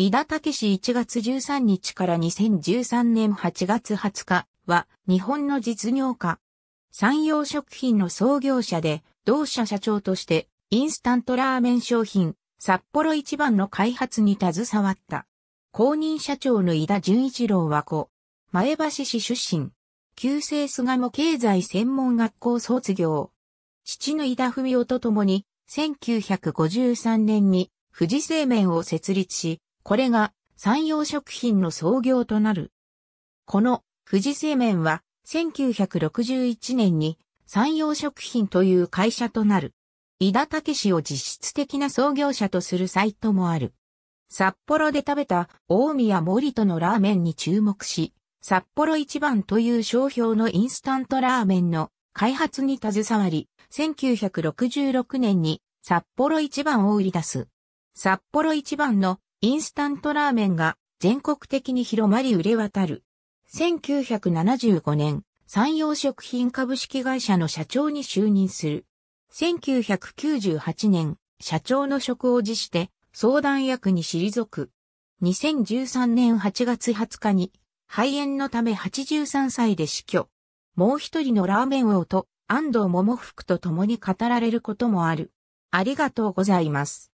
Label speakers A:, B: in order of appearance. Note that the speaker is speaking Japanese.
A: 井田
B: 武市1月13日から2013年8月20日は日本の実業家。産業食品の創業者で同社社長としてインスタントラーメン商品札幌一番の開発に携わった。公認社長の井田純一郎は子。前橋市出身。旧制菅野経済専門学校卒業。父の井田文夫と共に1953年に富士製麺を設立し、これが山陽食品の創業となる。この富士製麺は1961年に山陽食品という会社となる。井田武氏を実質的な創業者とするサイトもある。札幌で食べた大宮森とのラーメンに注目し、札幌一番という商標のインスタントラーメンの開発に携わり、1966年に札幌一番を売り出す。札幌一番のインスタントラーメンが全国的に広まり売れ渡る。1975年、産業食品株式会社の社長に就任する。1998年、社長の職を辞して相談役に退く。2013年8月20日に肺炎のため83歳で死去。もう一人のラーメン王と安藤桃福と共に語られることもあ
A: る。ありがとうございます。